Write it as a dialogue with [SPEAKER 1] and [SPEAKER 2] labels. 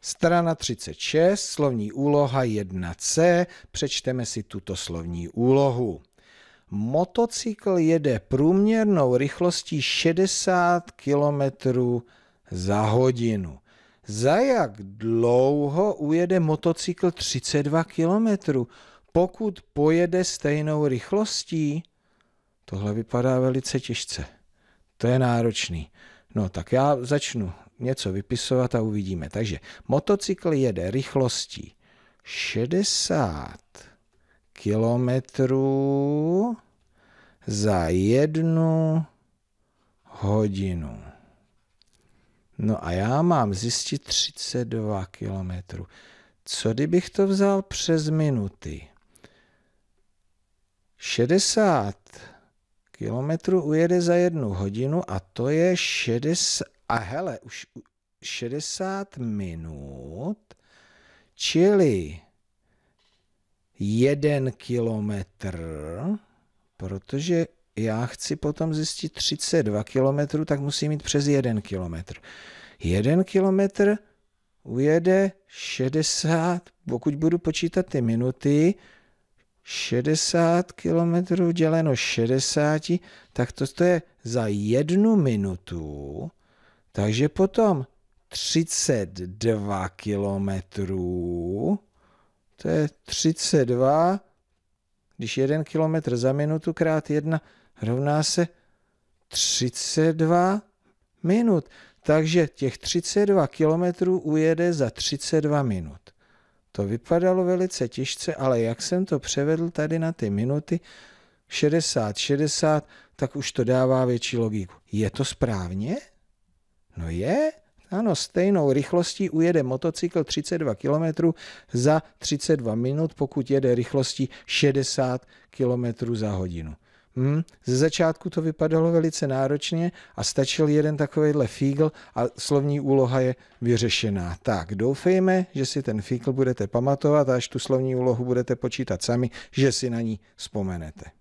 [SPEAKER 1] Strana 36, slovní úloha 1c, přečteme si tuto slovní úlohu. Motocykl jede průměrnou rychlostí 60 km za hodinu. Za jak dlouho ujede motocykl 32 km, pokud pojede stejnou rychlostí? Tohle vypadá velice těžce. To je náročný. No tak já začnu něco vypisovat a uvidíme. Takže motocykl jede rychlostí 60 km za jednu hodinu. No a já mám zjistit 32 km. Co kdybych to vzal přes minuty? 60 kilometrů ujede za jednu hodinu a to je 60, a hele, už 60 minut, čili jeden kilometr, protože já chci potom zjistit 32 kilometrů, tak musí mít přes jeden kilometr. Jeden kilometr ujede 60, pokud budu počítat ty minuty, 60 kilometrů děleno 60, tak to je za jednu minutu takže potom 32 kilometrů, to je 32, když 1 kilometr za minutu krát 1 rovná se 32 minut. Takže těch 32 kilometrů ujede za 32 minut. To vypadalo velice těžce, ale jak jsem to převedl tady na ty minuty, 60, 60, tak už to dává větší logiku. Je to správně? No je? Ano, stejnou rychlostí ujede motocykl 32 km za 32 minut, pokud jede rychlostí 60 km za hodinu. Hmm. Ze začátku to vypadalo velice náročně a stačil jeden takovýhle fígl a slovní úloha je vyřešená. Tak, doufejme, že si ten fígl budete pamatovat a až tu slovní úlohu budete počítat sami, že si na ní vzpomenete.